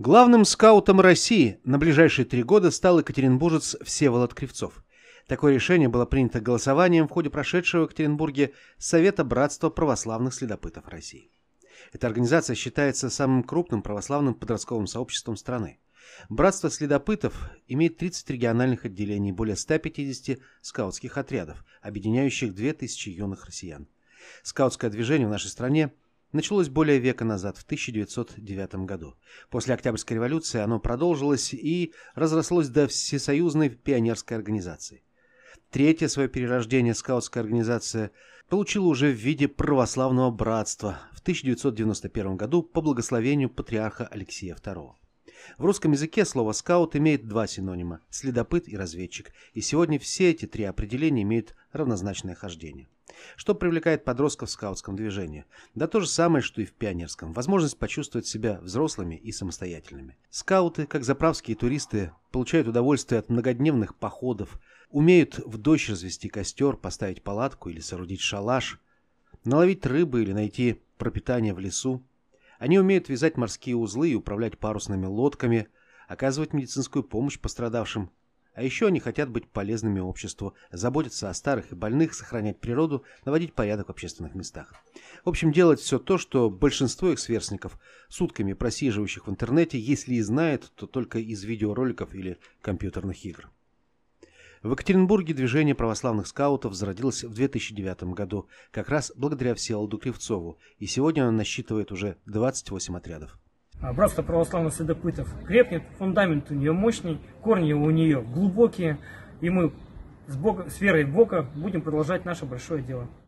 Главным скаутом России на ближайшие три года стал екатеринбуржец Всеволод Кривцов. Такое решение было принято голосованием в ходе прошедшего в Екатеринбурге Совета Братства Православных Следопытов России. Эта организация считается самым крупным православным подростковым сообществом страны. Братство следопытов имеет 30 региональных отделений и более 150 скаутских отрядов, объединяющих 2000 юных россиян. Скаутское движение в нашей стране – началось более века назад, в 1909 году. После Октябрьской революции оно продолжилось и разрослось до всесоюзной пионерской организации. Третье свое перерождение скаутская организация получила уже в виде православного братства в 1991 году по благословению патриарха Алексея II. В русском языке слово «скаут» имеет два синонима – следопыт и разведчик, и сегодня все эти три определения имеют равнозначное хождение. Что привлекает подростков в скаутском движении? Да то же самое, что и в пионерском. Возможность почувствовать себя взрослыми и самостоятельными. Скауты, как заправские туристы, получают удовольствие от многодневных походов, умеют в дождь развести костер, поставить палатку или соорудить шалаш, наловить рыбы или найти пропитание в лесу, они умеют вязать морские узлы и управлять парусными лодками, оказывать медицинскую помощь пострадавшим. А еще они хотят быть полезными обществу, заботиться о старых и больных, сохранять природу, наводить порядок в общественных местах. В общем, делать все то, что большинство их сверстников, сутками просиживающих в интернете, если и знает, то только из видеороликов или компьютерных игр. В Екатеринбурге движение православных скаутов зародилось в 2009 году, как раз благодаря Всеволоду Кривцову, и сегодня оно насчитывает уже 28 отрядов. А, братство православных следопытов крепнет, фундамент у нее мощный, корни у нее глубокие, и мы с, Бога, с верой в Бога будем продолжать наше большое дело.